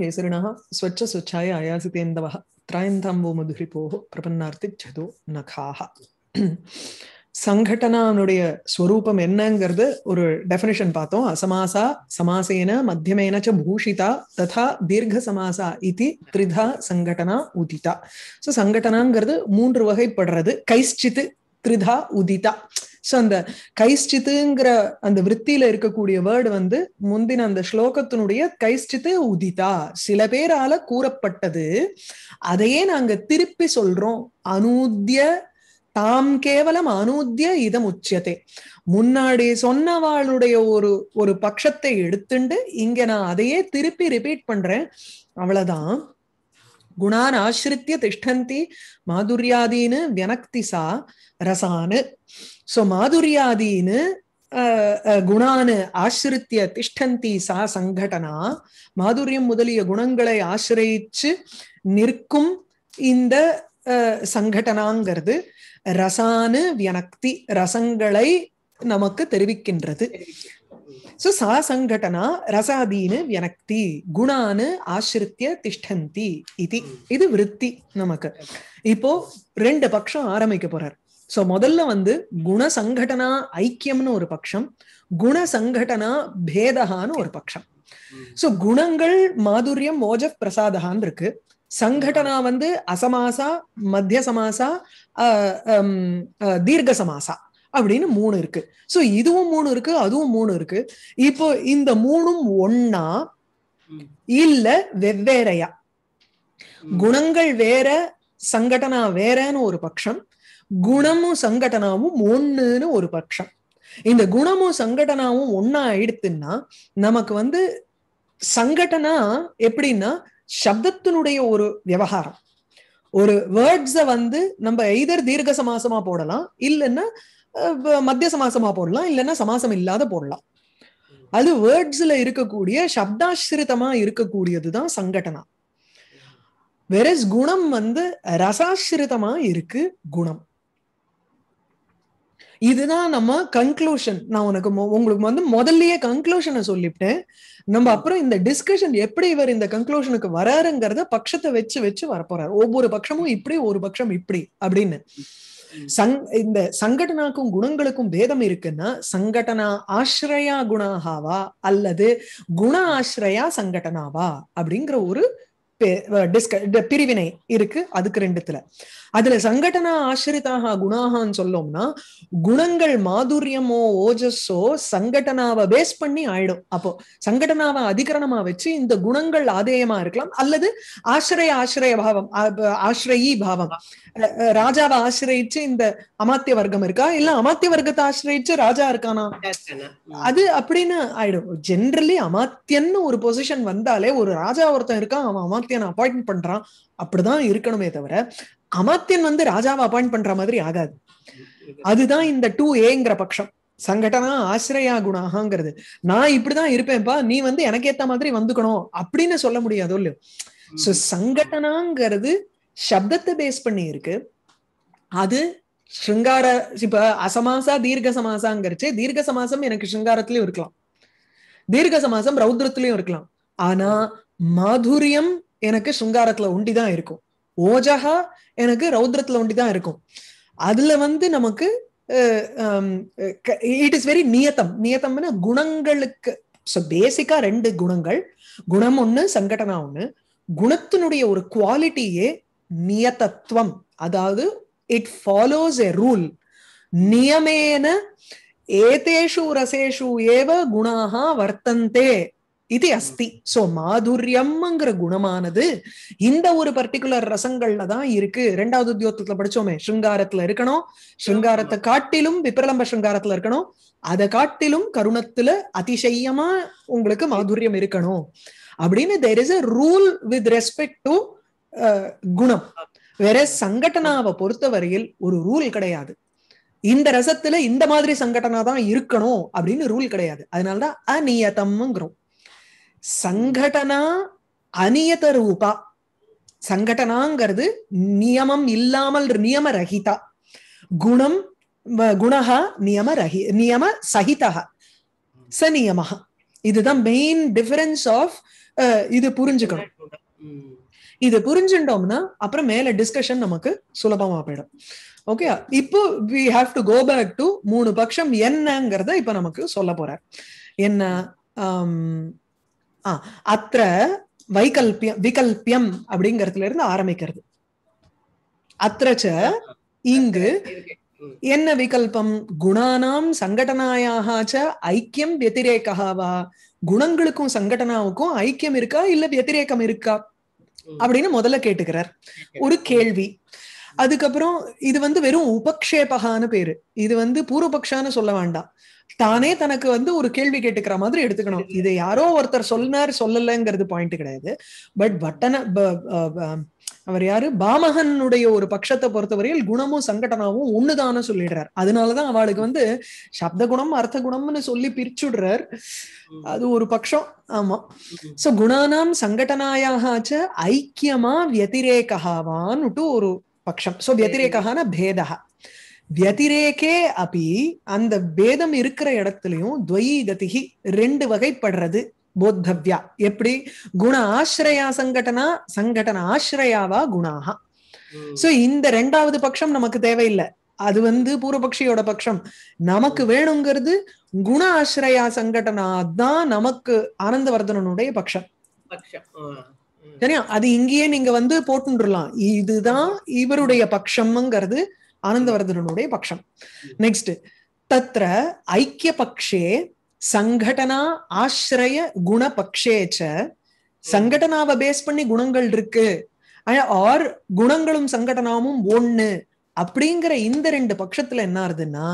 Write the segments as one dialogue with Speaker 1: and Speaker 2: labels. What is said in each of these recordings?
Speaker 1: கேசரிணா ஸ்வச்ச ஸ்வச்சாய स्वच्छाय திராயந்தாம்போ त्रायन्ताम्बो போ பிரபன்னார்த்தி சது நகாக சங்கடனானுடைய ஸ்வரூபம் என்னங்கிறது ஒரு டெஃபினிஷன் பார்த்தோம் அசமாசா சமாசேன மத்தியமேன ச பூஷிதா ததா தீர்க்க சமாசா இது த்ரிதா சங்கடனா உதிதா ஸோ சங்கடனாங்கிறது மூன்று வகைப்படுறது கைஷ்டித்து திரிதா உதிதா ஸோ அந்த கைஷ்டித்துங்கிற அந்த விற்த்தியில இருக்கக்கூடிய வேர்டு வந்து முந்தின அந்த ஸ்லோகத்தினுடைய கைஷ்டித்து உதிதா சில பேரால கூறப்பட்டது அதையே நாங்க திருப்பி சொல்றோம் அனூத்திய தாம் கேவலம் அனூத்திய இதம் உச்சியதே முன்னாடி சொன்னவாளுடைய ஒரு ஒரு பட்சத்தை எடுத்துண்டு இங்க நான் அதையே திருப்பி ரிப்பீட் பண்றேன் அவ்வளவுதான் குணான் ஆசிரித்திய திஷ்டந்தி மாதுரியாதீனு வியனக்தி சா ரசானு சோ மாதுரியாதீனு குணானு ஆசிரித்திய திஷ்டந்தி சா சங்கடனா மாதுரியம் முதலிய குணங்களை ஆசிரியிச்சு நிற்கும் இந்த சங்கடனாங்கிறது ரசானு வியனக்தி ரசங்களை நமக்கு தெரிவிக்கின்றது சோ சா சங்கடனா ரசாதீனு வியனக்தி குணானு ஆசிரித்திய திஷ்டந்தி இது இது விருத்தி நமக்கு இப்போ ரெண்டு பட்சம் ஆரம்பிக்க போறார் சோ முதல்ல வந்து குண சங்கடனா ஐக்கியம்னு ஒரு பட்சம் சங்கடனா பேதகான்னு ஒரு பட்சம் சோ குணங்கள் மாதுரியம் மோஜ பிரசாதகான் இருக்கு சங்கடனா வந்து அசமாசா மத்திய சமாசா தீர்க்க சமாசா அப்படின்னு மூணு இருக்கு சோ இதுவும் மூணு இருக்கு அதுவும் மூணு இருக்கு இப்போ இந்த மூணும் ஒன்னா இல்ல வெவ்வேறையா குணங்கள் வேற சங்கடனா வேறன்னு ஒரு பட்சம் குணமும் சங்கடனாவும் ஒண்ணுன்னு ஒரு பட்சம் இந்த குணமும் சங்கடனாவும் ஒன்னா ஆயிடுத்துன்னா நமக்கு வந்து சங்கடனா எப்படின்னா சப்தத்தினுடைய ஒரு விவகாரம் ஒரு வேர்ட்ஸ வந்து நம்ம எய்தர் தீர்க்க சமாசமா போடலாம் இல்லைன்னா மத்திய சமாசமா போடலாம் இல்லைன்னா சமாசம் இல்லாத போடலாம் அது வேர்ட்ஸ்ல இருக்கக்கூடிய சப்தாசிரிதமா இருக்கக்கூடியதுதான் சங்கடனா வெரஸ் குணம் வந்து ரசாசிரிதமா இருக்கு குணம் இதுதான் நம்ம கன்க்ளூஷன் நான் உனக்கு உங்களுக்கு வந்து முதல்லயே கன்க்ளூஷனை சொல்லிவிட்டேன் நம்ம அப்புறம் இந்த டிஸ்கஷன் எப்படி இவர் இந்த கன்க்ளூஷனுக்கு வராருங்கிறத பட்சத்தை வச்சு வச்சு வரப்போறாரு ஒவ்வொரு பட்சமும் இப்படி ஒரு பட்சம் இப்படி அப்படின்னு சங் இந்த சங்கடனாக்கும் குணங்களுக்கும் பேதம் இருக்குன்னா சங்கடனா ஆசிரயா குணாகாவா அல்லது குண ஆசிரயா சங்கடனாவா அப்படிங்கிற ஒரு பிரிவினை இருக்கு அதுக்கு ரெண்டுத்துல அதுல சங்கடனா ஆசிரிதாக குணாகான்னு சொல்லோம்னா குணங்கள் மாதுரியமோ ஓஜஸோ சங்கடனாவை பேஸ் பண்ணி ஆயிடும் அப்போ சங்கடனாவை அதிகரணமா வச்சு இந்த குணங்கள் ஆதேயமா இருக்கலாம் அல்லது ஆசிரய ஆசிரய பாவம் ஆசிரயி பாவம் ராஜாவை ஆசிரயிச்சு இந்த அமாத்திய வர்க்கம் இருக்கா இல்ல அமாத்திய வர்க்கத்தை ஆசிரயிச்சு ராஜா இருக்கானா அது அப்படின்னு ஆயிடும் ஜென்ரலி அமாத்தியன்னு ஒரு பொசிஷன் வந்தாலே ஒரு ராஜா ஒருத்தன் இருக்கான் அவன் அமாத்தியன் அப்பாயிண்ட் பண்றான் அப்படிதான் இருக்கணுமே தவிர அமாத்தியன் வந்து ராஜாவை அப்பாயிண்ட் பண்ற மாதிரி ஆகாது அதுதான் இந்த டூ ஏங்கிற பட்சம் சங்கடனா ஆசிரியா குணாகங்கிறது நான் இப்படிதான் இருப்பேன்ப்பா நீ வந்து எனக்கு ஏத்த மாதிரி வந்துக்கணும் அப்படின்னு சொல்ல முடியாதோ இல்லையோ சோ சங்கடனாங்கிறது சப்தத்தை பேஸ் பண்ணி இருக்கு அது ஸ்ருங்கார இப்ப அசமாசா தீர்க்க சமாசாங்கிறச்சு தீர்க்க சமாசம் எனக்கு ஸ்ருங்காரத்திலயும் இருக்கலாம் தீர்க்க சமாசம் ரௌத்ரத்திலயும் இருக்கலாம் ஆனா மாதுரியம் எனக்கு ஸ்ருங்காரத்துல உண்டிதான் இருக்கும் ஓஜகா எனக்கு ரௌத்ரத்துல ஒண்டி தான் இருக்கும் அதுல வந்து நமக்கு இட் இஸ் வெரி நியத்தம் நியத்தம்னா குணங்களுக்கு ஸோ பேசிக்கா ரெண்டு குணங்கள் குணம் ஒண்ணு சங்கடனா ஒண்ணு குணத்தினுடைய ஒரு குவாலிட்டியே நியதத்துவம் அதாவது இட் ஃபாலோஸ் எ ரூல் நியமேன ஏதேஷு ரசேஷு ஏவ குணாக வர்த்தந்தே இது அஸ்தி சோ மாதுரியம்ங்கிற குணமானது இந்த ஒரு பர்டிகுலர் ரசங்கள்ல தான் இருக்கு ரெண்டாவது உத்தியோகத்துல படிச்சோமே ஸ்ருங்காரத்துல இருக்கணும் ஸ்ருங்காரத்தை காட்டிலும் விப்ரலம்ப ஸ்ருங்காரத்துல இருக்கணும் அதை காட்டிலும் கருணத்துல அதிசயமா உங்களுக்கு மாதுரியம் இருக்கணும் அப்படின்னு there is a rule with respect to குணம் வேற சங்கடனாவை பொறுத்தவரையில் ஒரு ரூல் கிடையாது இந்த ரசத்துல இந்த மாதிரி சங்கடனா தான் இருக்கணும் அப்படின்னு ரூல் கிடையாது அதனாலதான் அநியதம்ங்கிறோம் சங்கடனா அநியத ரூபா சங்கடனாங்கிறது நியமம் இல்லாமல் நியம ரஹிதா குணம் குணஹா நியம ரஹி நியம சகிதா ச நியமஹ இதுதான் மெயின் டிஃபரன்ஸ் ஆஃப் இது புரிஞ்சுக்கணும் இது புரிஞ்சுட்டோம்னா அப்புறம் மேல டிஸ்கஷன் நமக்கு சுலபமா போயிடும் ஓகே இப்போ we have to go back to மூணு பட்சம் என்னங்கிறத இப்ப நமக்கு சொல்ல போற என்ன அத்திர வைகல்பியம் விகல்பியம் அப்படிங்கறதுல இருந்து ஆரம்பிக்கிறது அத்திரச்ச இங்கு என்ன விகல்பம் குணானாம் சங்கடனாயாச்ச ஐக்கியம் வெத்திரேகாவா குணங்களுக்கும் சங்கடனாவுக்கும் ஐக்கியம் இருக்கா இல்ல வெத்திரேக்கம் இருக்கா அப்படின்னு முதல்ல கேட்டுக்கிறார் ஒரு கேள்வி அதுக்கப்புறம் இது வந்து வெறும் உபக்ஷேபகான்னு பேரு இது வந்து பூர்வபக்ஷான்னு சொல்ல வேண்டாம் தானே தனக்கு வந்து ஒரு கேள்வி கேட்டுக்கிற மாதிரி எடுத்துக்கணும் இது யாரோ ஒருத்தர் சொன்னார் சொல்லலைங்கிறது பாயிண்ட் கிடையாது பட் பட்டன அவர் யாரு பாமகனுடைய ஒரு பட்சத்தை பொறுத்தவரையில் குணமும் சங்கடனாவும் ஒண்ணுதான சொல்லிடுறார் அதனாலதான் அவளுக்கு வந்து சப்த குணம் அர்த்த குணம்னு சொல்லி பிரிச்சுடுறார் அது ஒரு பட்சம் ஆமா சோ குணானாம் சங்கடனாயாச்ச ஐக்கியமா வியதிரேகாவான்னுட்டு ஒரு பட்சம் சோ வியதிரேகான பேதா வியதிரேகே அப்பி அந்த பேதம் இருக்கிற இடத்துலயும் துவை கதிகி ரெண்டு வகைப்படுறது போத்தவ்யா எப்படி குண ஆசிரயா சங்கடனா சங்கடன ஆசிரயாவா குணாகா சோ இந்த ரெண்டாவது பட்சம் நமக்கு தேவையில்லை அது வந்து பூர்வபக்ஷியோட பட்சம் நமக்கு வேணுங்கிறது குண ஆசிரயா சங்கடனா தான் நமக்கு ஆனந்தவர்தனனுடைய பட்சம் சரியா அது இங்கேயே நீங்க வந்து போட்டுலாம் இதுதான் இவருடைய பட்சம்ங்கிறது ஆனந்தவர்தனனுடைய பட்சம் நெக்ஸ்ட் தத்ர ஐக்கிய பக்ஷே சங்கடனா ஆசிரய குண பக்ஷேச்ச சங்கடனாவை பேஸ் பண்ணி குணங்கள் இருக்கு ஆர் குணங்களும் சங்கடனாவும் ஒண்ணு அப்படிங்கிற இந்த ரெண்டு பட்சத்துல என்ன ஆகுதுன்னா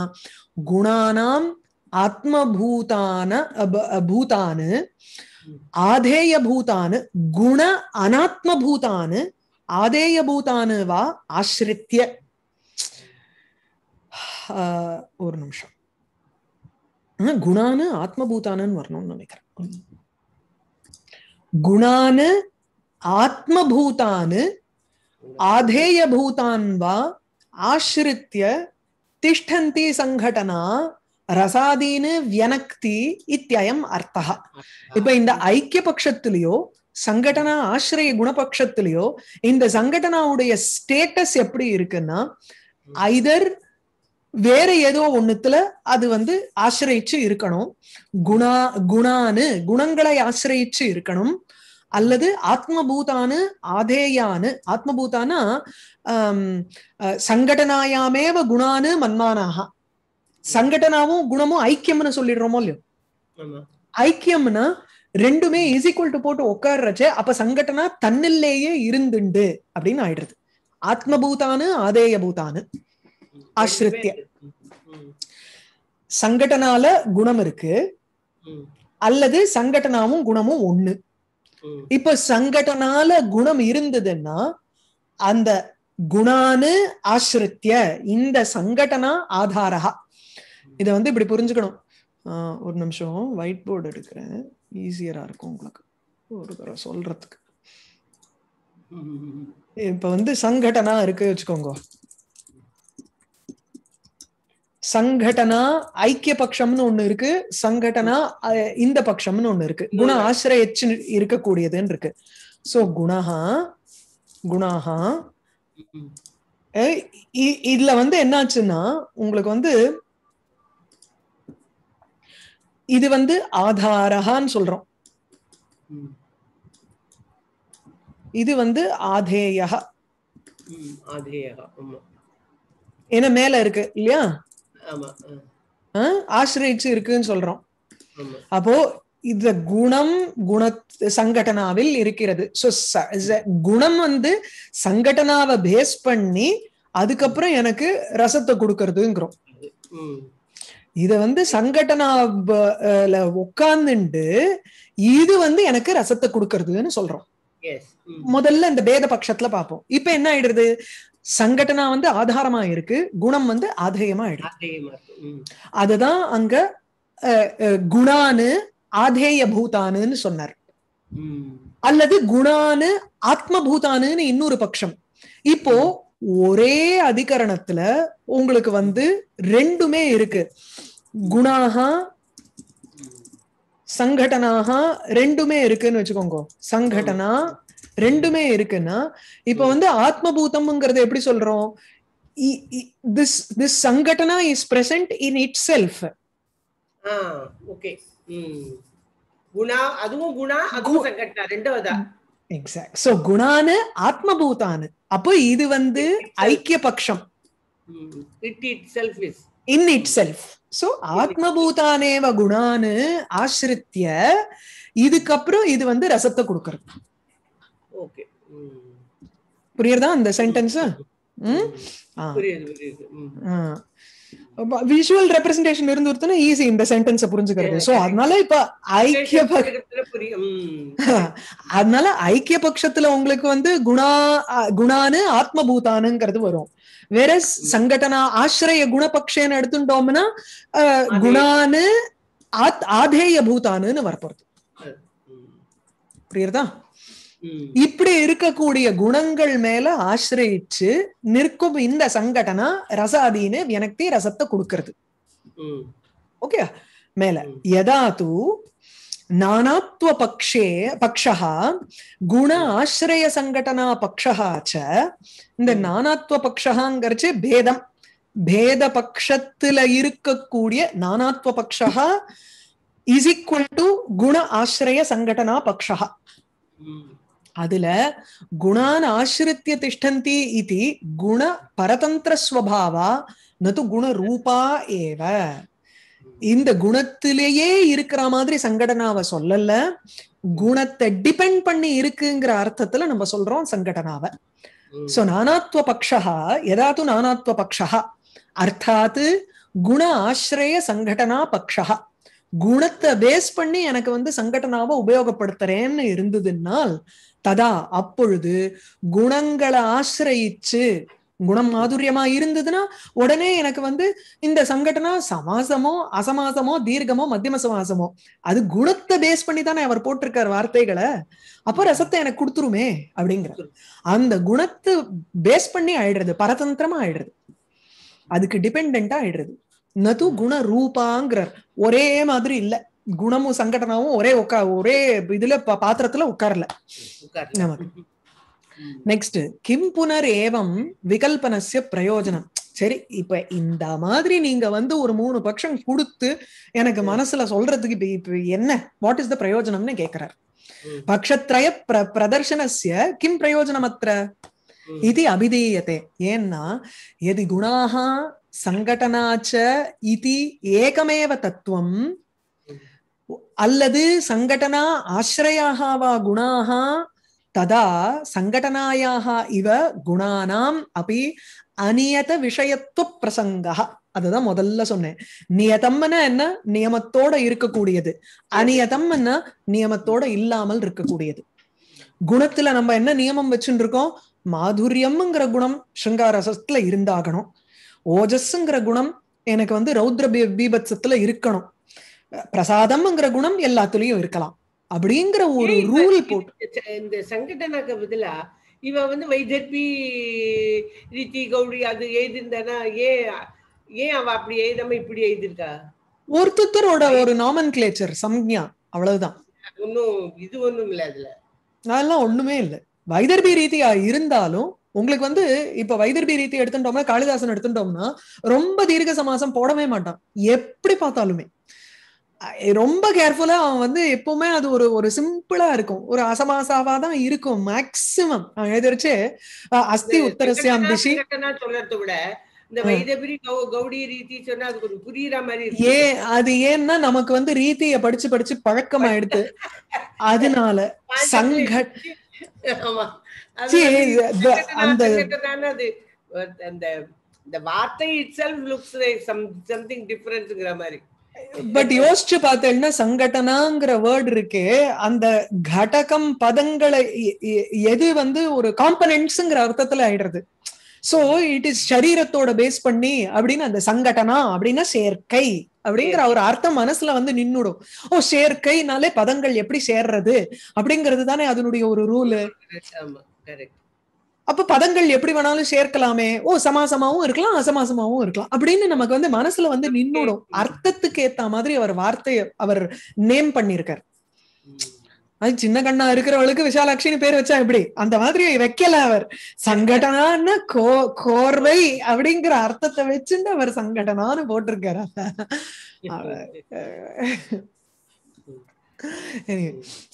Speaker 1: குணானாம் ஆத்மபூதான பூதானு ஆதேய பூதானு குண அனாத்ம பூதானு ஆதேய பூதானு வா ஆசிரித்திய ஒரு நிமிஷம் குணான ஆத்மபூதானன்னு வரணும்னு நினைக்கிறேன் குணான ஆதேய பூதான் வா ஆசிரித்திய திஷ்டந்தி சங்கடனா ரசாதீனு வியனக்தி இத்தியம் அர்த்தா இப்ப இந்த ஐக்கிய பட்சத்திலேயோ சங்கடனா ஆசிரிய குணபக்ஷத்திலேயோ இந்த சங்கடனாவுடைய ஸ்டேட்டஸ் எப்படி இருக்குன்னா ஐதர் வேற ஏதோ ஒண்ணுத்துல அது வந்து ஆசிரயிச்சு இருக்கணும் குணா குணானு குணங்களை ஆசிரயிச்சு இருக்கணும் அல்லது ஆத்மபூதானு ஆதேயானு ஆத்மபூதானா சங்கடனாயாமேவ குணானு மன்மானாக சங்கடனாவும் குணமும் ஐக்கியம்னு சொல்லிடுறோமோ இல்லையோ ஐக்கியம்னா ரெண்டுமே ஈஸிக்குவல் டு போட்டு உட்காடுறச்சே அப்ப சங்கடனா தன்னிலேயே இருந்துண்டு அப்படின்னு ஆயிடுறது ஆத்மபூதானு ஆதேய பூதானு ஆசிரித்திய சங்கடனால குணம் இருக்கு அல்லது சங்கடனாவும் குணமும் ஒண்ணு இப்ப சங்கடனால குணம் இருந்ததுன்னா அந்த குணானு ஆசிரித்திய இந்த சங்கடனா ஆதாரா இத வந்து இப்படி புரிஞ்சுக்கணும் ஒரு நிமிஷம் ஒயிட் போர்டு எடுக்கிறேன் ஈஸியரா இருக்கும் உங்களுக்கு ஒரு தடவை சொல்றதுக்கு இப்ப வந்து சங்கடனா இருக்கு வச்சுக்கோங்க சங்கடனா ஐக்கிய பட்சம்னு ஒண்ணு இருக்கு சங்கடனா இந்த பட்சம்னு ஒண்ணு இருக்கு குண ஆசிரியச்சு இருக்கக்கூடியதுன்னு இருக்கு சோ குணஹா குணஹா இதுல வந்து என்னாச்சுன்னா உங்களுக்கு வந்து இது வந்து ஆதாரஹான்னு சொல்றோம் இது வந்து ஆதேயா ஏன்னா மேல இருக்கு இல்லையா ஆசிரியச்சு இருக்குன்னு சொல்றோம் அப்போ இந்த குணம் குண சங்கடனாவில் இருக்கிறது குணம் வந்து சங்கடனாவை பேஸ் பண்ணி அதுக்கப்புறம் எனக்கு ரசத்தை கொடுக்கறதுங்கிறோம் இத வந்து சங்கடனால உட்கார்ந்துட்டு இது வந்து எனக்கு ரசத்தை கொடுக்கறதுன்னு சொல்றோம் முதல்ல இந்த பேத பட்சத்துல பாப்போம் இப்ப என்ன ஆயிடுறது சங்கடனா வந்து ஆதாரமா இருக்கு குணம் வந்து ஆதேயமா இருக்கு அதுதான் அங்க குணானு ஆதேய பூதானுன்னு சொன்னார் அல்லது குணானு ஆத்ம பூதானுன்னு இன்னொரு பட்சம் இப்போ ஒரே அதிகரணத்துல உங்களுக்கு வந்து ரெண்டுமே இருக்கு குணாகா சங்கடனாக ரெண்டுமே இருக்குன்னு வச்சுக்கோங்க சங்கடனா ரெண்டுமே இருக்குன்னா இப்ப வந்து ஆத்மபூதம்ங்கிறத எப்படி சொல்றோம் திஸ் திஸ் சங்கடனா is present in itself okay குணா அதுவும் குணா அதுவும் சங்கடனா ரெண்டாவதா எக்ஸாக்ட் சோ குணானு ஆத்மபூதானு அப்போ இது வந்து ஐக்கிய பட்சம் it itself is in itself so ஆத்மபூதானேவ குணானு ஆசிரித்திய இதுக்கப்புறம் இது வந்து ரசத்தை கொடுக்கறது ஓகே hmm. புரியுறதா அந்த சென்டென்ஸ் விஷுவல் ரெப்ரசன்டேஷன் இருந்து ஒருத்தன ஈஸி இந்த சென்டென்ஸ புரிஞ்சுக்கிறது சோ அதனால இப்ப ஐக்கிய hmm. அதனால ஐக்கிய பட்சத்துல உங்களுக்கு வந்து குணா குணானு ஆத்மபூதானுங்கிறது வரும் வேற hmm. சங்கடனா ஆசிரிய குணபக்ஷேன்னு எடுத்துட்டோம்னா குணானு ஆத் ஆதேய பூதானுன்னு வரப்போறது புரியுறதா இப்படி இருக்கக்கூடிய குணங்கள் மேல ஆசிரியிச்சு நிற்கும் இந்த சங்கடனா ரசாதீன வியனக்தி ரசத்தை கொடுக்கறது ஓகே மேல எதாது தூ நானாத்வ பக்ஷே பக்ஷா குண ஆசிரிய சங்கடனா பக்ஷா ச இந்த நானாத்வ பக்ஷாங்கிறச்சு பேதம் பேத பக்ஷத்துல இருக்கக்கூடிய நானாத்வ பக்ஷா இஸ் ஈக்வல் டு குண ஆசிரிய சங்கடனா பக்ஷா அதுல குணான் ஆசிரித்திய திஷ்டந்தி இது குண பரதந்திர ஸ்வபாவா நது குணரூபா ஏவ இந்த குணத்திலேயே இருக்கிற மாதிரி சங்கடனாவை சொல்லல குணத்தை டிபெண்ட் பண்ணி இருக்குங்கிற அர்த்தத்துல நம்ம சொல்றோம் சங்கடனாவை சோ நானாத்வ பக்ஷா எதாத்து நானாத்வ பக்ஷா அர்த்தாத்து குண ஆசிரிய சங்கடனா பக்ஷா குணத்தை பேஸ் பண்ணி எனக்கு வந்து சங்கடனாவை உபயோகப்படுத்துறேன்னு இருந்ததுனால் ததா அப்பொழுது குணங்களை ஆசிரயிச்சு குணம் மாதுரியமா இருந்ததுன்னா உடனே எனக்கு வந்து இந்த சங்கடனா சமாசமோ அசமாசமோ தீர்க்கமோ மத்தியம சமாசமோ அது குணத்தை பேஸ் பண்ணி தானே அவர் போட்டிருக்கார் வார்த்தைகளை அப்ப ரசத்தை எனக்கு கொடுத்துருமே அப்படிங்கிற அந்த குணத்தை பேஸ் பண்ணி ஆயிடுறது பரதந்திரமா ஆயிடுறது அதுக்கு டிபெண்டா ஆயிடுறது நது குண ரூபாங்கிறார் ஒரே மாதிரி இல்லை குணமும் சங்கடனாவும் ஒரே உட்கா ஒரே இதுல பாத்திரத்துல உட்காரல நமக்கு நெக்ஸ்ட் கிம் புனர் ஏவம் விகல்பனசிய பிரயோஜனம் சரி இப்ப இந்த மாதிரி நீங்க வந்து ஒரு மூணு பட்சம் கொடுத்து எனக்கு மனசுல சொல்றதுக்கு இப்ப இப்ப என்ன வாட் இஸ் த பிரயோஜனம்னு கேக்குறாரு பக்ஷத்ரய பிர பிரதர்ஷனஸ்ய கிம் அத்த இது அபிதீயத்தை ஏன்னா எதி குணாகா சங்கடனாச்ச இது ஏகமேவ தத்துவம் அல்லது சங்கடனா ஆசிரயாக வா குணாக ததா சங்கடனாயாக இவ குணானாம் அப்படி அநியத விஷயத்துவ பிரசங்கா அதுதான் முதல்ல சொன்னேன் நியதம்னா என்ன நியமத்தோட இருக்கக்கூடியது அநியதம்னா நியமத்தோட இல்லாமல் இருக்கக்கூடியது குணத்துல நம்ம என்ன நியமம் வச்சுட்டு இருக்கோம் மாதுரியம்ங்கிற குணம் ஸ்ருங்காரசத்துல இருந்தாகணும் ஓஜஸ்ங்கிற குணம் எனக்கு வந்து ரௌத்ர பீபத்சத்துல இருக்கணும் பிரசாதம்ங்கிற குணம் எல்லாத்துலயும் இருக்கலாம் அப்படிங்கிற ஒரு ரூல் போட்டு இந்த சங்கடனாக்கு பதிலா இவ வந்து வைஜர்பி ரித்தி கௌரி அது எழுதிருந்தானா ஏன் ஏன் அவ அப்படி எழுதாம இப்படி எழுதிருக்கா ஒருத்தரோட ஒரு நாமன் கிளேச்சர் சம்யா அவ்வளவுதான் ஒன்னும் இது ஒண்ணும் இல்ல அதுல அதெல்லாம் ஒண்ணுமே இல்ல வைதர்பி ரீதியா இருந்தாலும் உங்களுக்கு வந்து இப்ப வைதர்பி ரீதி எடுத்துட்டோம்னா காளிதாசன் எடுத்துட்டோம்னா ரொம்ப தீர்க்க சமாசம் போடவே மாட்டான் எப்படி பார்த்தாலுமே ரொம்ப கேர்ஃபுல்லா அவன் வந்து எப்பவுமே அது ஒரு ஒரு சிம்பிளா இருக்கும் ஒரு அசமாசாவா தான் இருக்கும் மேக்சிமம் அவன் எழுதிருச்சு அஸ்தி உத்தரசியாம் திஷி சொல்றத விட இந்த வைதபுரி கௌடி ரீதி சொன்னா அது கொஞ்சம் புரியுற மாதிரி ஏ அது ஏன்னா நமக்கு வந்து ரீதிய படிச்சு படிச்சு பழக்கம் ஆயிடுது அதனால சங்கட் அந்த அந்த வார்த்தை இட்ஸ் லுக்ஸ் சம்திங் டிஃபரன்ஸ்ங்கிற மாதிரி பட் யோசிச்சு பார்த்தேன்னா சங்கடனாங்கிற வேர்டு இருக்கு அந்த கடகம் பதங்களை எது வந்து ஒரு காம்பனன்ட்ஸ்ங்கிற அர்த்தத்துல ஆயிடுறது சோ இட் இஸ் சரீரத்தோட பேஸ் பண்ணி அப்படின்னு அந்த சங்கடனா அப்படின்னா சேர்க்கை அப்படிங்கிற ஒரு அர்த்தம் மனசுல வந்து நின்னுடும் ஓ சேர்க்கைனாலே பதங்கள் எப்படி சேர்றது அப்படிங்கிறது தானே அதனுடைய ஒரு ரூலு அப்ப பதங்கள் எப்படி வேணாலும் சேர்க்கலாமே ஓ சமாசமாவும் இருக்கலாம் அசமாசமாவும் இருக்கலாம் அப்படின்னு நமக்கு வந்து மனசுல வந்து நின்னுடும் அர்த்தத்துக்கு ஏத்த மாதிரி அவர் வார்த்தையை அவர் நேம் பண்ணிருக்காரு அது சின்ன கண்ணா இருக்கிறவளுக்கு விஷாலாட்சின்னு பேர் வச்சா எப்படி அந்த மாதிரி வைக்கல அவர் சங்கடனான கோ கோர்வை அப்படிங்கிற அர்த்தத்தை வச்சுட்டு அவர் சங்கடனான்னு போட்டிருக்காரு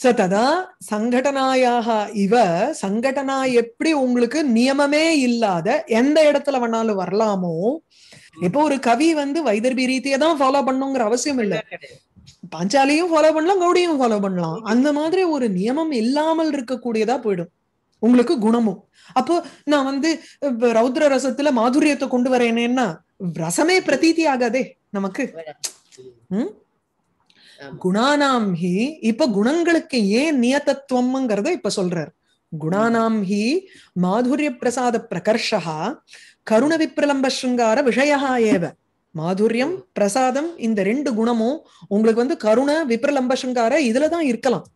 Speaker 1: சோ ததா hmm. சங்கடனாயாக இவ சங்கடனா எப்படி உங்களுக்கு நியமமே இல்லாத எந்த இடத்துல வேணாலும் வரலாமோ hmm. இப்போ ஒரு கவி வந்து வைதர்பி ரீதியை தான் ஃபாலோ பண்ணுங்கிற அவசியம் இல்லை பாஞ்சாலியும் ஃபாலோ பண்ணலாம் கௌடியும் ஃபாலோ பண்ணலாம் அந்த மாதிரி ஒரு நியமம் இல்லாமல் இருக்கக்கூடியதா போயிடும் உங்களுக்கு குணமும் அப்போ நான் வந்து ரௌத்ர ரசத்துல மாதுரியத்தை கொண்டு வரேனேன்னா ரசமே பிரதீதி ஆகாதே நமக்கு உம் குணானாம் ஹி இப்ப குணங்களுக்கு ஏன் நியதத்துவம்ங்கிறத இப்ப சொல்றார் குணானாம் ஹி மாதுரிய பிரசாத பிரகர்ஷா கருண விப்ரலம்ப ஸ்ருங்கார விஷயா ஏவ மாதுரியம் பிரசாதம் இந்த ரெண்டு குணமும் உங்களுக்கு வந்து கருண விப்ரலம்ப ஸ்ருங்கார இதுலதான் இருக்கலாம்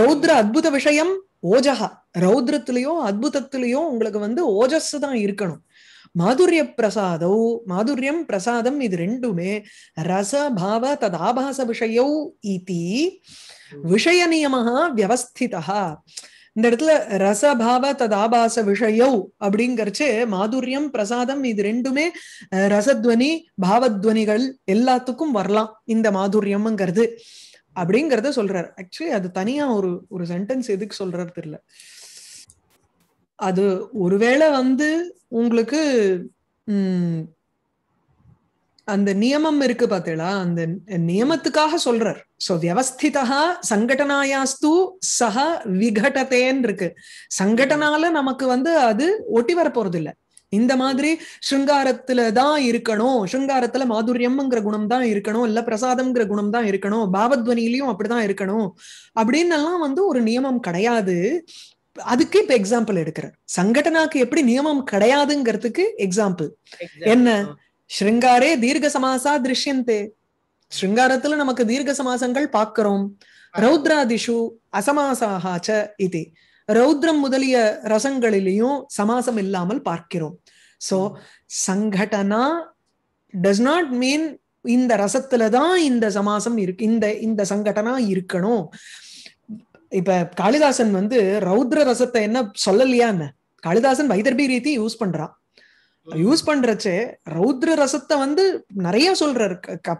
Speaker 1: ரௌத்ர அத்புத விஷயம் ஓஜகா ரௌத்ரத்திலயோ அத்புதத்திலயோ உங்களுக்கு வந்து ஓஜஸ் தான் இருக்கணும் மாதுரிய பிரசாதௌ மாதுரியம் பிரசாதம் இது ரெண்டுமே ரசபாவ ததாபாச விஷயௌ இதி விஷய நியமஹா வியவஸ்திதா இந்த இடத்துல ரசபாவ ததாபாச விஷயௌ அப்படிங்கிறச்சு மாதுரியம் பிரசாதம் இது ரெண்டுமே ரசத்வனி பாவத்வனிகள் எல்லாத்துக்கும் வரலாம் இந்த மாதுரியம்ங்கிறது அப்படிங்கிறத சொல்றாரு ஆக்சுவலி அது தனியா ஒரு ஒரு சென்டென்ஸ் எதுக்கு சொல்றது தெரியல அது ஒருவேளை வந்து உங்களுக்கு அந்த நியமம் இருக்கு பார்த்தீங்களா அந்த நியமத்துக்காக சொல்றார் சோ வியவஸ்திதா சங்கடனாயாஸ்து சக விகடத்தேன் இருக்கு சங்கடனால நமக்கு வந்து அது ஒட்டி வர போறது இல்லை இந்த மாதிரி ஸ்ருங்காரத்துல தான் இருக்கணும் ஸ்ருங்காரத்துல மாதுரியம்ங்கிற குணம் தான் இருக்கணும் இல்ல பிரசாதம்ங்கிற குணம் தான் இருக்கணும் பாவத்வனிலையும் அப்படிதான் இருக்கணும் அப்படின்னு எல்லாம் வந்து ஒரு நியமம் கிடையாது அதுக்கு இப்ப எக்ஸாம்பிள் எடுக்கிறேன் சங்கடனாக்கு எப்படி நியமம் கிடையாதுங்கிறதுக்கு எக்ஸாம்பிள் என்ன ஸ்ருங்காரே தீர்க்க சமாசா திருஷ்யந்தே ஸ்ருங்காரத்துல நமக்கு தீர்க்க சமாசங்கள் பார்க்கிறோம் ரௌத்ராதிஷு அசமாசாச்ச இது ரௌத்ரம் முதலிய ரசங்களிலையும் சமாசம் இல்லாமல் பார்க்கிறோம் சோ சங்கடனா டஸ் நாட் மீன் இந்த ரசத்துலதான் இந்த சமாசம் இருக்கு இந்த இந்த சங்கடனா இருக்கணும் இப்ப காளிதாசன் வந்து ரௌத்ர ரசத்தை என்ன சொல்லலையான்னு காளிதாசன் வைதர்பி ரீதி யூஸ் பண்றான் யூஸ் பண்றச்சே ரௌத்ர ரசத்தை வந்து நிறைய சொல்றாரு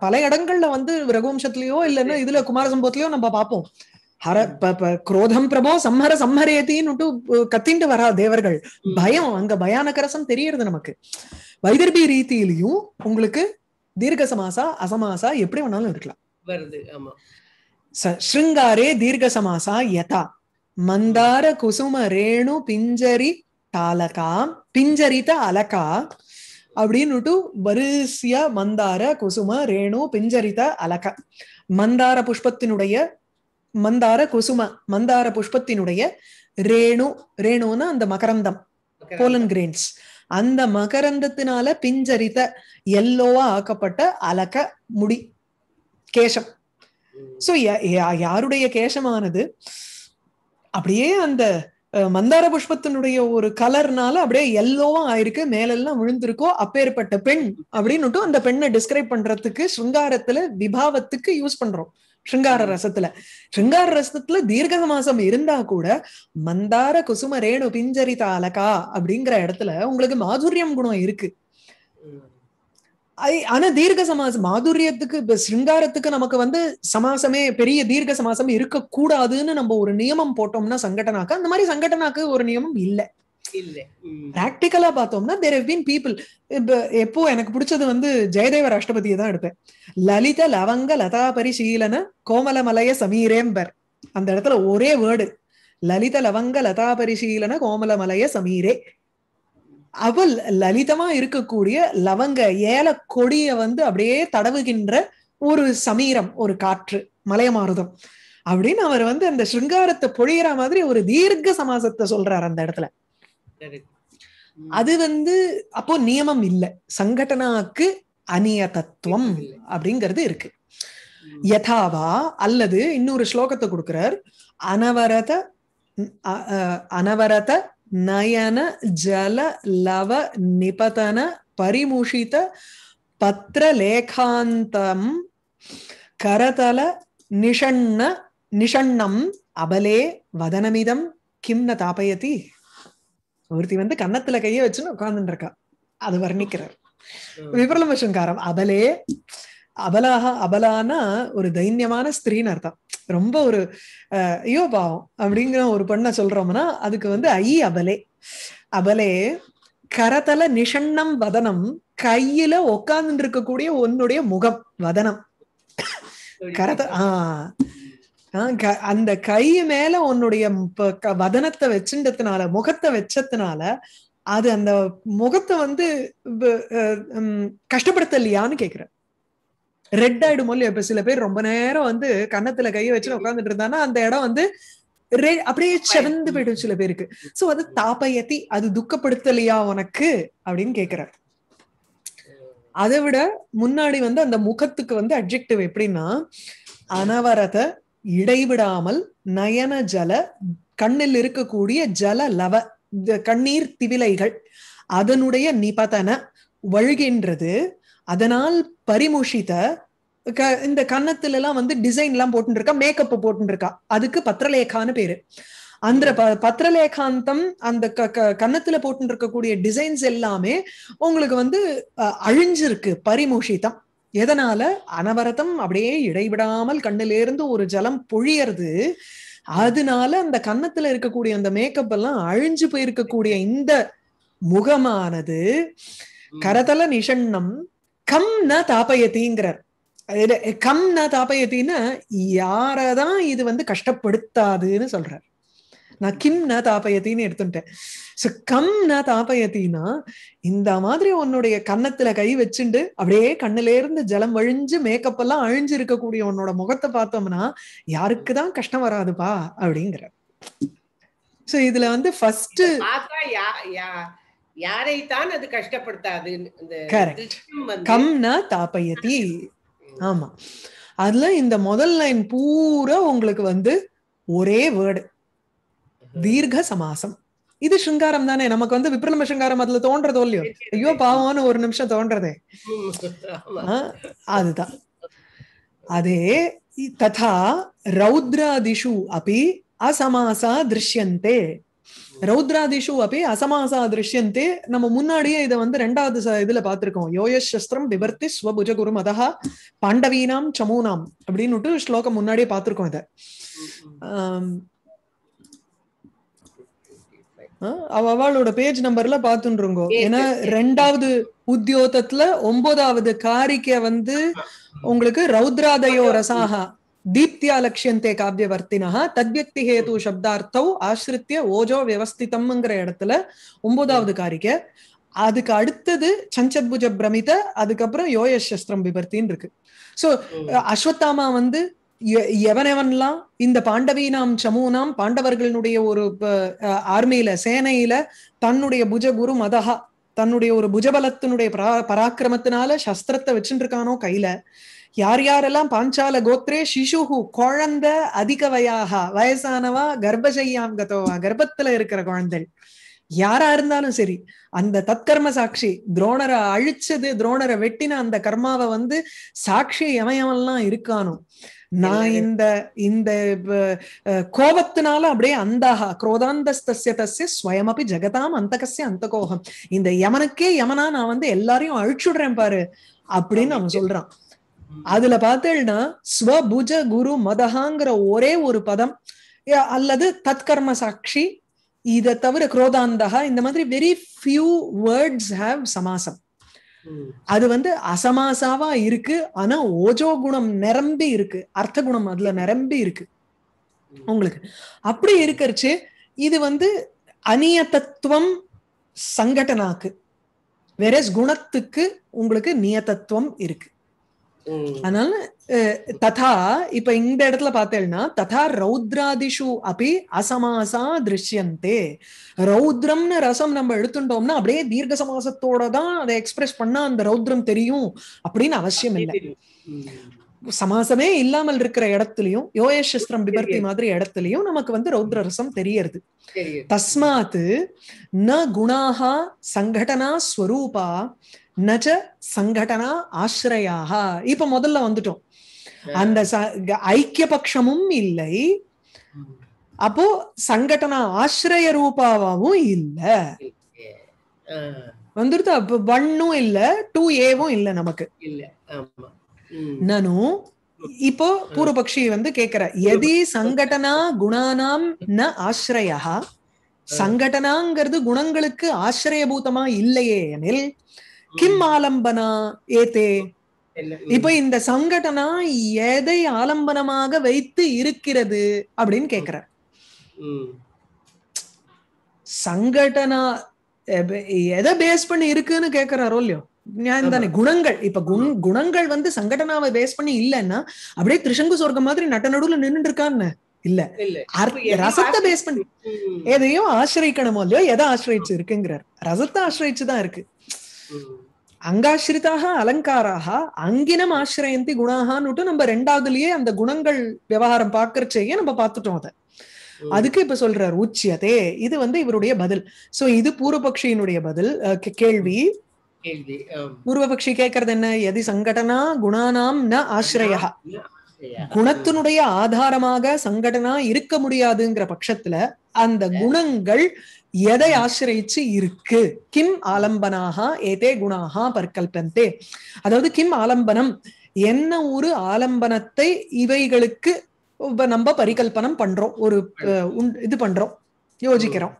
Speaker 1: பல இடங்கள்ல வந்து ரகுவம்சத்திலயோ இல்லைன்னா இதுல குமாரசம்பத்திலயோ நம்ம பார்ப்போம் ஹர குரோதம் பிரபோ சம்ஹர சம்ஹரேத்தின்னு கத்திண்டு வரா தேவர்கள் பயம் அங்க பயானக ரசம் தெரியறது நமக்கு வைதர்பி ரீதியிலையும் உங்களுக்கு தீர்க்க சமாசா அசமாசா எப்படி வேணாலும் இருக்கலாம் வருது ஆமா ಶೃಂಗಾರೇ தீர்க்க சமாசா யதா மந்தார குசும ரேணு பிஞ்சரி தாலகா பிஞ்சரித அலகா அப்படின்னுட்டு வரிசிய மந்தார குசும ரேணு பிஞ்சரித அலக மந்தார புஷ்பத்தினுடைய மந்தார குசும மந்தார புஷ்பத்தினுடைய ரேணு ரேணுன்னா அந்த மகரந்தம் போலன் கிரெயின்ஸ் அந்த மகரந்தத்தினால பிஞ்சரித்த எல்லோவா ஆக்கப்பட்ட அலக முடி கேசம் சோ யாருடைய கேசமானது அப்படியே அந்த மந்தார புஷ்பத்தினுடைய ஒரு கலர்னால அப்படியே எல்லோவா ஆயிருக்கு மேலெல்லாம் விழுந்திருக்கோ அப்பேற்பட்ட பெண் அப்படின்னுட்டு அந்த பெண்ணை டிஸ்கிரைப் பண்றதுக்கு ஸ்ருங்காரத்துல விபாவத்துக்கு யூஸ் பண்றோம் ஷிருங்கார ரசத்துல ஸ்ருங்கார ரசத்துல தீர்க்க மாசம் இருந்தா கூட மந்தார குசும ரேணு பிஞ்சரி தாலகா அப்படிங்கிற இடத்துல உங்களுக்கு மாதுரியம் குணம் இருக்கு ஆனா தீர்க்க சமாசம் மாதுரியத்துக்கு சிங்காரத்துக்கு நமக்கு வந்து சமாசமே பெரிய தீர்க்க சமாசம் இருக்க கூடாதுன்னு நம்ம ஒரு நியமம் போட்டோம்னா சங்கடனாக்கு அந்த மாதிரி சங்கடனாக்கு ஒரு நியமம் இல்ல பிராக்டிக்கலா பார்த்தோம்னா தேர் பீன் பீப்புள் எப்போ எனக்கு பிடிச்சது வந்து ஜெயதேவ ராஷ்டிரபதியை தான் எடுப்பேன் லலித லவங்க லதா பரிசீலன கோமலமலைய சமீரேம்பர் அந்த இடத்துல ஒரே வேர்டு லலித லவங்க லதா பரிசீலன கோமலமலைய சமீரே அவள் லலிதமா இருக்கக்கூடிய லவங்க ஏல கொடிய வந்து அப்படியே தடவுகின்ற ஒரு சமீரம் ஒரு காற்று மலையமாருதம் அப்படின்னு அவர் வந்து அந்த சிருங்காரத்தை பொழியிற மாதிரி ஒரு தீர்க்க சமாசத்தை சொல்றாரு அந்த இடத்துல அது வந்து அப்போ நியமம் இல்லை சங்கடனாக்கு அநிய தத்துவம் அப்படிங்கிறது இருக்கு யதாவா அல்லது இன்னொரு ஸ்லோகத்தை கொடுக்கிறார் அனவரத அனவரத நயன ஜல லவ நிபதன பரிமுஷித பத்திரலேகாந்தம் கரதல நிஷண்ண நிஷண்ணம் அபலே வதனமிதம் கிம்ன தாபயதி ஒருத்தி வந்து கன்னத்துல கையை வச்சுன்னு உட்கார்ந்துருக்கா அது வர்ணிக்கிறார் விபரலமசங்காரம் அபலே அபலாக அபலானா ஒரு தைன்யமான ஸ்திரீன்னு அர்த்தம் ரொம்ப ஒரு ஐயோ பாவம் அப்படிங்கிற ஒரு பெண்ண சொல்றோம்னா அதுக்கு வந்து ஐ அபலே அபலே கரதல நிஷண்ணம் வதனம் கையில உட்கார்ந்து இருக்கக்கூடிய உன்னுடைய முகம் வதனம் கரத ஆஹ் அந்த கை மேல உன்னுடைய வதனத்தை வச்சுட்டதுனால முகத்தை வச்சதுனால அது அந்த முகத்தை வந்து கஷ்டப்படுத்தலையான்னு கேக்குறேன் ரெட் ஆயிடும் போல இப்ப சில பேர் ரொம்ப நேரம் வந்து கன்னத்துல கையை வச்சு உட்காந்துட்டு இருந்தாங்கன்னா அந்த இடம் வந்து அப்படியே செவந்து போயிடும் சில பேருக்கு சோ அது தாப்பயத்தி அது துக்கப்படுத்தலையா உனக்கு அப்படின்னு கேக்குற அதை விட முன்னாடி வந்து அந்த முகத்துக்கு வந்து அப்ஜெக்டிவ் எப்படின்னா அனவரத இடைவிடாமல் நயன ஜல கண்ணில் இருக்கக்கூடிய ஜல லவ கண்ணீர் திவிலைகள் அதனுடைய நிபதன வழுகின்றது அதனால் பரிமூஷித இந்த கன்னத்துல எல்லாம் வந்து டிசைன் எல்லாம் போட்டுருக்கா மேக்கப் போட்டுருக்கா அதுக்கு பத்திரலேகான்னு பேரு அந்த பத்திரலேகாந்தம் அந்த கன்னத்துல போட்டு இருக்கக்கூடிய டிசைன்ஸ் எல்லாமே உங்களுக்கு வந்து அழிஞ்சிருக்கு பரிமூஷித்தம் எதனால அனவரதம் அப்படியே இடைவிடாமல் இருந்து ஒரு ஜலம் பொழியறது அதனால அந்த கன்னத்துல இருக்கக்கூடிய அந்த மேக்கப் எல்லாம் அழிஞ்சு போயிருக்கக்கூடிய இந்த முகமானது கரதல நிஷண்ணம் கம் ந தாபயத்திங்கிறார் கம் ந தாபயத்தின்னா யாரதான் இது வந்து கஷ்டப்படுத்தாதுன்னு சொல்றார் நான் கிம் ந தாபயத்தின்னு எடுத்துட்டேன் ஸோ கம் ந தாபயத்தின்னா இந்த மாதிரி உன்னுடைய கன்னத்துல கை வச்சுண்டு அப்படியே கண்ணுல இருந்து ஜலம் வழிஞ்சு மேக்கப் எல்லாம் அழிஞ்சு இருக்கக்கூடிய உன்னோட முகத்தை பார்த்தோம்னா யாருக்குதான் கஷ்டம் வராதுப்பா அப்படிங்கிற ஸோ இதுல வந்து ஃபர்ஸ்ட் யாரை தான் அது கஷ்டப்படுத்தாது கம்னா தாப்பயத்தி ஆமா அதுல இந்த முதல் லைன் பூரா உங்களுக்கு வந்து ஒரே வேர்டு தீர்க்க சமாசம் இது சிங்காரம் தானே நமக்கு வந்து விப்ரலம சிங்காரம் அதுல தோன்றதோ இல்லையோ ஐயோ பாவம்னு ஒரு நிமிஷம் தோன்றதே அதுதான் அதே ததா ரௌத்ராதிஷு அப்படி அசமாசா திருஷ்யந்தே ரௌத்ராதிஷு அப்பே அசமாசா திருஷ்யந்தே நம்ம முன்னாடியே இதை வந்து ரெண்டாவது இதுல பாத்திருக்கோம் யோயஸ் சஸ்திரம் விபர்த்தி ஸ்வபுஜகுரும் மதா பாண்டவீனாம் சமூனாம் அப்படின்னுட்டு ஸ்லோகம் முன்னாடியே பாத்திருக்கோம் இத அவளோட பேஜ் நம்பர்ல பாத்துருங்கோ ஏன்னா ரெண்டாவது உத்தியோகத்துல ஒன்பதாவது காரிக்க வந்து உங்களுக்கு ரௌத்ராதயோ ரசாகா दीप्त्या காவிய வர்த்தினா தத்யக்தி ஹேது சப்தார்த்தவ் ஆசிரித்திய ஓஜோ வியவஸ்திதம்ங்கிற இடத்துல ஒன்பதாவது காரிக்க அதுக்கு அடுத்தது சஞ்சத்புஜ பிரமித அதுக்கப்புறம் யோயசஸ்திரம் சஸ்திரம் விபர்த்தின்னு இருக்கு சோ hmm. அஸ்வத்தாமா வந்து எவனெவன்லாம் இந்த பாண்டவீனாம் சமூனாம் பாண்டவர்களுடைய ஒரு ஆர்மியில சேனையில தன்னுடைய புஜகுரு மதஹா தன்னுடைய ஒரு புஜபலத்தினுடைய பராக்கிரமத்தினால சஸ்திரத்தை வச்சுட்டு இருக்கானோ கையில யார் யாரெல்லாம் பாஞ்சால கோத்ரே சிசுகு குழந்த அதிக வயாக வயசானவா கர்ப்பசையாம் கதோவா கர்ப்பத்துல இருக்கிற குழந்தை யாரா இருந்தாலும் சரி அந்த தத்கர்ம சாட்சி துரோணரை அழிச்சது துரோணரை வெட்டின அந்த கர்மாவை வந்து சாட்சி எவையவெல்லாம் இருக்கானோ நான் இந்த இந்த கோபத்தினால அப்படியே அந்தாகா குரோதாந்தஸ்திய தசிய ஸ்வயமபி ஜெகதாம் அந்தகசிய கோபம் இந்த யமனுக்கே யமனா நான் வந்து எல்லாரையும் அழிச்சுடுறேன் பாரு அப்படின்னு அவன் சொல்றான் அதுல பார்த்தேன்னா ஸ்வபுஜ குரு மதஹாங்கிற ஒரே ஒரு பதம் அல்லது தத்கர்ம சாட்சி இதை தவிர குரோதாந்தகா இந்த மாதிரி வெரி ஃபியூ வேர்ட்ஸ் ஹாவ் சமாசம் அது வந்து அசமாசாவா இருக்கு ஆனா ஓஜோ குணம் நிரம்பி இருக்கு அர்த்த குணம் அதுல நிரம்பி இருக்கு உங்களுக்கு அப்படி இருக்கிறச்சு இது வந்து அநிய தத்துவம் சங்கடனாக்கு வேற குணத்துக்கு உங்களுக்கு நியதத்துவம் இருக்கு அதனால ததா இப்ப இந்த இடத்துல பார்த்தேன்னா ததா ரௌத்ராதிஷு அப்படி அசமாசா திருஷ்யந்தே ரௌத்ரம்னு ரசம் நம்ம எடுத்துட்டோம்னா அப்படியே தீர்க்க சமாசத்தோட தான் அதை எக்ஸ்பிரஸ் பண்ணா அந்த ரௌத்ரம் தெரியும் அப்படின்னு அவசியம் இல்லை சமாசமே இல்லாமல் இருக்கிற இடத்துலயும் யோயசஸ்திரம் விபர்த்தி மாதிரி இடத்துலயும் நமக்கு வந்து ரௌத்ர ரசம் தெரியறது தஸ்மாத்து ந குணாகா சங்கடனா ஸ்வரூபா நஜ சங்கடனா ஆசிரியாக இப்ப முதல்ல வந்துட்டோம் அந்த ஐக்கிய பட்சமும் இல்லை அப்போ சங்கடனா ஆசிரிய ரூபாவும் இல்ல வந்துருது ஒன்னும் இல்ல டூ ஏவும் இல்ல நமக்கு நானும் இப்போ பூர்வபக்ஷி வந்து கேக்குற எதி சங்கடனா குணானாம் ந ஆசிரியா சங்கடனாங்கிறது குணங்களுக்கு ஆசிரியபூதமா இல்லையே எனில் கிம் ஆலம்பனா ஏதே இப்ப இந்த சங்கடனா எதை ஆலம்பனமாக வைத்து இருக்கிறது அப்படின்னு கேக்குற சங்கடனா எதை பேஸ் பண்ணி இருக்குன்னு கேக்குறாரோ இல்லையோ நியாயம் தானே குணங்கள் இப்ப குண குணங்கள் வந்து சங்கடனாவை பேஸ் பண்ணி இல்லைன்னா அப்படியே திருஷங்கு சொர்க்க மாதிரி நட்ட நடுவுல நின்றுட்டு இருக்கான்னு இல்ல ரசத்தை பேஸ் பண்ணி எதையும் ஆசிரியக்கணுமோ இல்லையோ எதை ஆசிரியச்சு இருக்குங்கிறார் ரசத்தை ஆசிரியச்சுதான் இருக்கு அங்காசிரிதாக அலங்காராக அங்கினம் ஆசிரியந்தி குணாகான்னுட்டு நம்ம ரெண்டாவதுலயே அந்த குணங்கள் விவகாரம் பாக்குறச்சேயே நம்ம பார்த்துட்டோம் அதை அதுக்கு இப்ப சொல்றார் உச்சியதே இது வந்து இவருடைய பதில் சோ இது பூர்வபக்ஷியினுடைய பதில் கேள்வி பூர்வபக்ஷி கேக்குறது என்ன எதி சங்கடனா குணானாம் ந ஆசிரயா குணத்தினுடைய ஆதாரமாக சங்கடனா இருக்க முடியாதுங்கிற பட்சத்துல அந்த குணங்கள் எதை ஆசிரியிச்சு இருக்கு கிம் ஆலம்பனாக ஏதே குணாகா பற்கல்பந்தே அதாவது கிம் ஆலம்பனம் என்ன ஒரு ஆலம்பனத்தை இவைகளுக்கு நம்ம பரிகல்பனம் பண்றோம் ஒரு இது பண்றோம் யோசிக்கிறோம்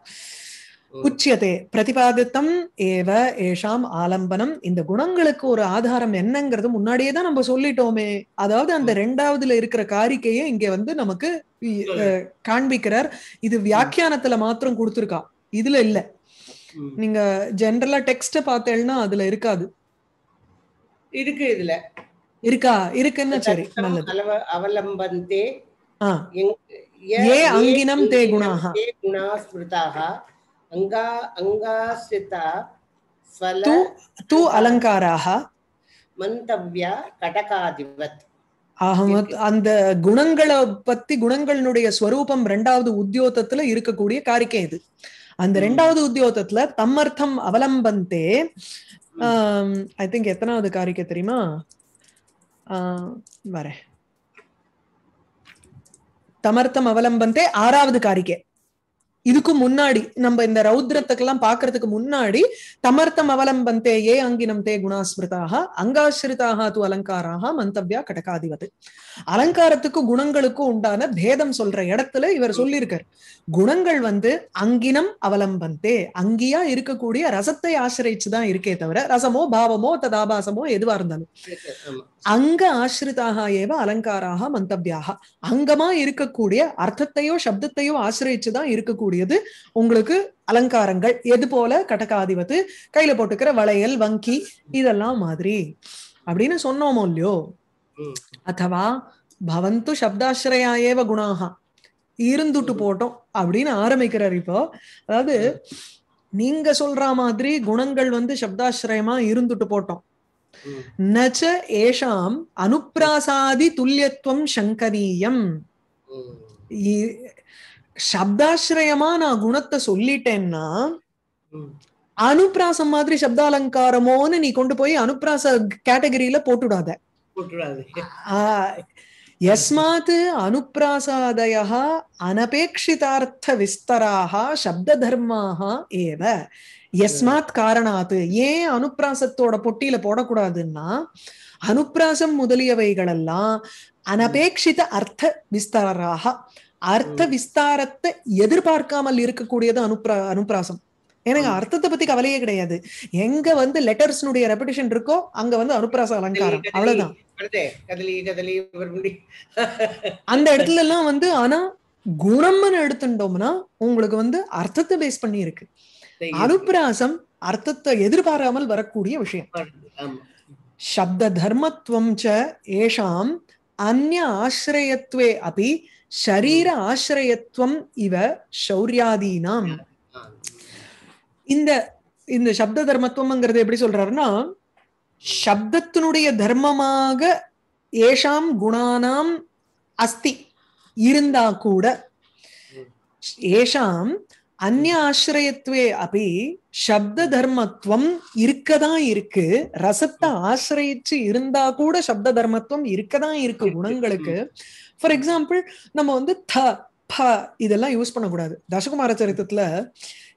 Speaker 1: உச்சியதே பிரதிபாதித்தம் ஏவ ஏஷாம் ஆலம்பனம் இந்த குணங்களுக்கு ஒரு ஆதாரம் என்னங்கிறது முன்னாடியே தான் நம்ம சொல்லிட்டோமே அதாவது அந்த ரெண்டாவதுல இருக்கிற காரிக்கையை இங்க வந்து நமக்கு காண்பிக்கிறார் இது வியாக்கியானத்துல மாத்திரம் கொடுத்துருக்கா இதுல இல்ல நீங்க ஜெனரலா டெக்ஸ்ட் பார்த்தேன்னா அதுல இருக்காது இருக்கு இதுல இருக்கா இருக்குன்னா சரி நல்லது அவலம்பந்தே ஏ அங்கினம் தே குணாஹ தே குணா ஸ்மிருதாக அங்கா அங்காஸ்ரிதா ஸ்வல தூ அலங்காராஹ மந்தவ்யா கடகாதிவத் அந்த குணங்களை பத்தி குணங்களினுடைய ஸ்வரூபம் ரெண்டாவது உத்தியோகத்துல இருக்கக்கூடிய காரிக்கை இது அந்த ரெண்டாவது உத்தியோகத்துல தம்மர்த்தம் அவலம்பந்தே ஐ திங்க் எத்தனாவது காரிக்க தெரியுமா வரேன் தமர்த்தம் அவலம்பந்தே ஆறாவது காரிக்கை இதுக்கு முன்னாடி நம்ம இந்த ரௌத்ரத்துக்கெல்லாம் பாக்குறதுக்கு முன்னாடி தமர்த்தம் அவலம்பந்தே ஏ அங்கினம் தே குணாஸ்மிருதாக அங்காசிரிதாக து அலங்காராக மந்தவ்யா கடகாதிபது அலங்காரத்துக்கு குணங்களுக்கும் உண்டான பேதம் சொல்ற இடத்துல இவர் சொல்லியிருக்கார் குணங்கள் வந்து அங்கினம் அவலம்பந்தே அங்கியா இருக்கக்கூடிய ரசத்தை ஆசிரிச்சுதான் இருக்கே தவிர ரசமோ பாவமோ ததாபாசமோ எதுவா இருந்தாலும் அங்க ஆசிரிதாக ஏவ அலங்காராக மந்தவ்யாக அங்கமா இருக்கக்கூடிய அர்த்தத்தையோ சப்தத்தையோ ஆசிரிச்சுதான் இருக்கக்கூடிய சொல்லக்கூடியது உங்களுக்கு அலங்காரங்கள் எது போல கடகாதிபத்து கையில போட்டுக்கிற வளையல் வங்கி இதெல்லாம் மாதிரி அப்படின்னு சொன்னோமோ இல்லையோ அதுவா பவந்து சப்தாசிரயா ஏவ குணாகா இருந்துட்டு போட்டோம் அப்படின்னு ஆரம்பிக்கிறார் இப்போ அதாவது நீங்க சொல்ற மாதிரி குணங்கள் வந்து சப்தாசிரயமா இருந்துட்டு போட்டோம் நச்ச ஏஷாம் அனுப்பிராசாதி துல்லியத்துவம் சங்கரீயம் சப்தாசிரயமா நான் குணத்தை சொல்லிட்டேன்னா அனுப்பிராசம் மாதிரி சப்த அலங்காரமோன்னு நீ கொண்டு போய் அனுப்பிராச கேட்டகரியில போட்டுடாத எஸ்மாத் அனுப்பிராசாதயா அனபேட்சிதார்த்த விஸ்தராக சப்த தர்மாக ஏவ எஸ்மாத் காரணாத்து ஏன் அனுப்பிராசத்தோட பொட்டியில போடக்கூடாதுன்னா அனுப்பிராசம் முதலியவைகள் எல்லாம் அனபேட்சித அர்த்த விஸ்தராக அர்த்த விஸ்தாரத்தை எதிர்பார்க்காமல் இருக்கக்கூடியது அனுப்ரா அனுப்பிராசம் எனக்கு அர்த்தத்தை பத்தி கவலையே கிடையாது எங்க வந்து லெட்டர்ஸ் ரெபடிஷன் இருக்கோ அங்க வந்து அனுப்ராச அலங்காரம் அவ்வளவுதான் அந்த இடத்துல எல்லாம் வந்து ஆனா குணம்னு எடுத்துட்டோம்னா உங்களுக்கு வந்து அர்த்தத்தை பேஸ் பண்ணி இருக்கு அனுப்பிராசம் அர்த்தத்தை எதிர்பாராமல் வரக்கூடிய விஷயம் சப்த தர்மத்துவம் ச ஏஷாம் அந்நிய ஆசிரியத்துவே அப்படி ஷரீர ஆசிரயத்துவம் இவ சௌரியாதீனாம் இந்த இந்த சப்த தர்மத்துவம்ங்கிறது எப்படி சொல்றாருன்னா சப்தத்தினுடைய தர்மமாக ஏஷாம் குணானாம் அஸ்தி இருந்தா கூட ஏஷாம் அந்நிய ஆசிரியத்துவே அப்படி சப்த தர்மத்துவம் இருக்கதான் இருக்கு ரசத்தை ஆசிரியிச்சு இருந்தா கூட சப்த தர்மத்துவம் இருக்கதான் இருக்கு குணங்களுக்கு ஃபார் எக்ஸாம்பிள் நம்ம வந்து த ப இதெல்லாம் யூஸ் பண்ணக்கூடாது தசகுமார சரித்திரத்துல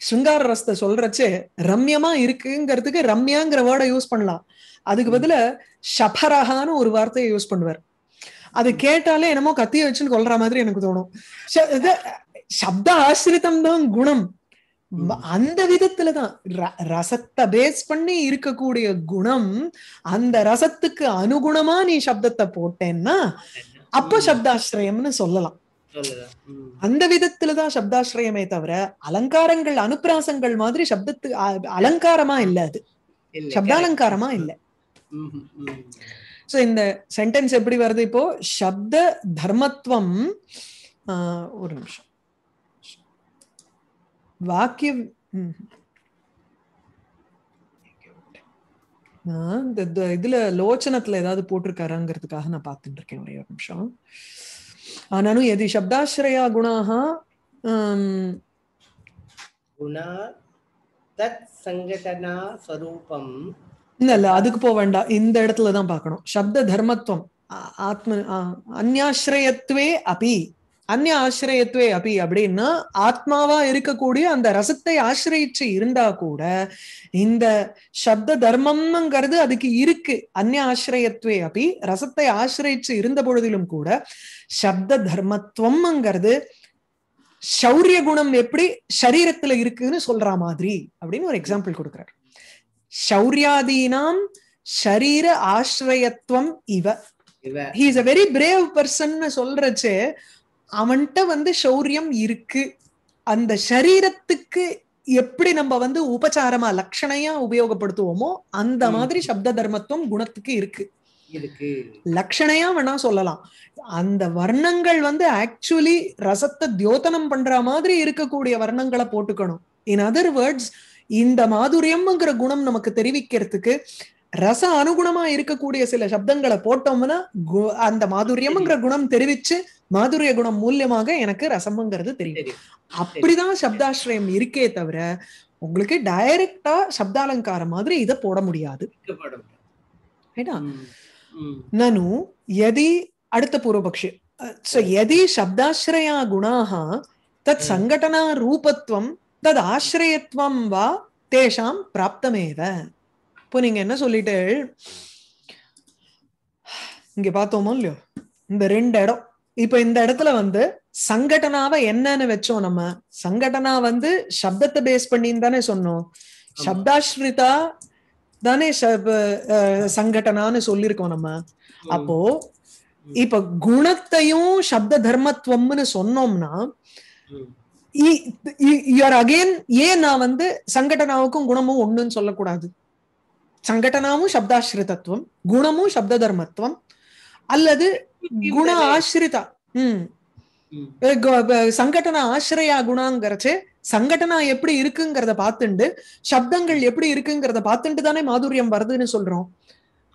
Speaker 1: ஸ்ருங்கார ரசத்தை சொல்றச்சே ரம்யமா இருக்குங்கிறதுக்கு ரம்யாங்கிற வேர்டை யூஸ் பண்ணலாம் அதுக்கு பதில ஷபரகான்னு ஒரு வார்த்தையை யூஸ் பண்ணுவார் அது கேட்டாலே என்னமோ கத்திய வச்சுன்னு கொள்ற மாதிரி எனக்கு தோணும் சப்த ஆசிரிதம் தான் குணம் அந்த விதத்துலதான் ரசத்தை பேஸ் பண்ணி இருக்கக்கூடிய குணம் அந்த ரசத்துக்கு அனுகுணமா நீ சப்தத்தை போட்டேன்னா அப்ப சப்தாசிரயம்னு சொல்லலாம் அந்த விதத்துலதான் சப்தாசிரயமே தவிர அலங்காரங்கள் அனுப்பிராசங்கள் மாதிரி சப்தத்து அலங்காரமா இல்ல அது சப்தாலங்காரமா இல்ல சோ இந்த சென்டென்ஸ் எப்படி வருது இப்போ சப்த தர்மத்துவம் ஒரு நிமிஷம் வாக்கிய இதுல லோச்சனத்துல ஏதாவது போட்டிருக்காராங்கிறதுக்காக நான் பார்த்துட்டு இருக்கேன் ஒரே ஒரு நிமிஷம் ஆனாலும் எது சப்தாஸ்ரயா குணாக குணா தத் சங்கடனா ஸ்வரூபம் இல்ல இல்ல அதுக்கு போக வேண்டாம் இந்த இடத்துலதான் பாக்கணும் சப்த தர்மத்துவம் ஆத்ம அந்யாசிரயத்துவே அபி அந்நிய ஆசிரியத்துவே அப்படி அப்படின்னா ஆத்மாவா இருக்கக்கூடிய அந்த ரசத்தை ஆசிரியிச்சு இருந்தா கூட இந்த சப்த தர்மம்ங்கிறது அதுக்கு இருக்கு அந்நிய ஆசிரியத்துவே அப்படி ரசத்தை ஆசிரியிச்சு இருந்த பொழுதிலும் கூட சப்த தர்மத்துவம்ங்கிறது சௌரிய குணம் எப்படி சரீரத்துல இருக்குன்னு சொல்ற மாதிரி அப்படின்னு ஒரு எக்ஸாம்பிள் கொடுக்குறாரு சௌரியாதீனாம் ஷரீர ஆசிரியத்துவம் இவ is a very brave person சொல்றச்சு அவன்கிட்ட வந்து சௌரியம் இருக்கு அந்த சரீரத்துக்கு எப்படி நம்ம வந்து உபச்சாரமா லட்சணையா உபயோகப்படுத்துவோமோ அந்த மாதிரி சப்த தர்மத்துவம் குணத்துக்கு இருக்கு லட்சணையா வேணா சொல்லலாம் அந்த வர்ணங்கள் வந்து ஆக்சுவலி ரசத்தை தியோதனம் பண்ற மாதிரி இருக்கக்கூடிய வர்ணங்களை போட்டுக்கணும் இன் அதர் வேர்ட்ஸ் இந்த மாதுரியம்ங்கிற குணம் நமக்கு தெரிவிக்கிறதுக்கு ரச அனுகுணமா இருக்கக்கூடிய சில சப்தங்களை போட்டோம்னா அந்த மாதுரியம்ங்கிற குணம் தெரிவிச்சு மாதுரிய குணம் மூலியமாக எனக்கு ரசம்ங்கிறது தெரியும் அப்படிதான் சப்தாஸ்ரயம் இருக்கே தவிர உங்களுக்கு டைரக்டா சப்தாலங்கார மாதிரி இதை போட முடியாது நனு எதி அடுத்த பூர்வபக்ஷி சோ எதி சப்தாஸ்ரயா குணாக தத் சங்கடனா ரூபத்துவம் தத் ஆசிரயத்வம் வா தேஷாம் பிராப்தமேவ இப்போ நீங்க என்ன சொல்லிட்டு இங்க பார்த்தோமோ இல்லையோ இந்த ரெண்டு இடம் இப்ப இந்த இடத்துல வந்து சங்கடனாவ என்னன்னு வச்சோம் நம்ம சங்கடனா வந்து சப்தத்தை பேஸ் பண்ணின்னு தானே சொன்னோம் சப்தாஸ்ரிதா தானே சங்கடனான்னு சொல்லியிருக்கோம் நம்ம அப்போ இப்ப குணத்தையும் சப்த தர்மத்துவம்னு சொன்னோம்னா அகெயின் ஏன் நான் வந்து சங்கடனாவுக்கும் குணமும் ஒண்ணுன்னு சொல்லக்கூடாது சங்கடனாவும் சப்தாசிரிதத்துவம் குணமும் சப்த தர்மத்துவம் அல்லது குண ஆசிரிதா உம் சங்கடனா ஆசிரியா குணாங்கிறச்சு சங்கடனா எப்படி இருக்குங்கிறத பார்த்துண்டு சப்தங்கள் எப்படி இருக்குங்கிறத பார்த்துட்டு தானே மாதுரியம் வருதுன்னு சொல்றோம்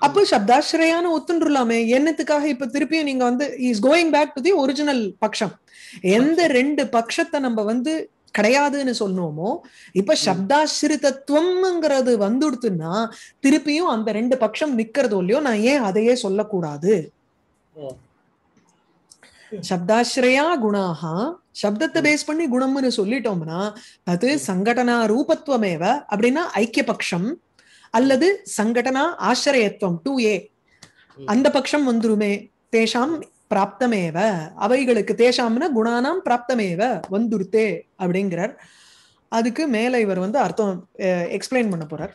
Speaker 1: அப்போ சப்தாசிரியான ஒத்துன்றுலாமே என்னத்துக்காக இப்ப திருப்பியும் நீங்க வந்து is going back to the original பக்ஷம் எந்த ரெண்டு பட்சத்தை நம்ம வந்து கிடையாதுன்னு சொன்னோமோ இப்ப சப்தாசிரிதத்துவம்ங்கிறது வந்துடுத்துன்னா திருப்பியும் அந்த ரெண்டு பட்சம் நிக்கிறதோ இல்லையோ நான் ஏன் அதையே சொல்லக்கூடாது சப்தாசிரயா குணாகா சப்தத்தை பேஸ் பண்ணி குணம்னு சொல்லிட்டோம்னா அது சங்கடனா ரூபத்துவமேவ அப்படின்னா ஐக்கிய பட்சம் அல்லது சங்கடனா ஆசிரயத்துவம் டூ ஏ அந்த பட்சம் வந்துருமே தேஷாம் பிராப்தமேவ அவைகளுக்கு தேஷாம்னா குணானாம் பிராப்தமேவ வந்துருத்தே அப்படிங்கிறார் அதுக்கு மேல இவர் வந்து அர்த்தம் எக்ஸ்பிளைன் பண்ண போறார்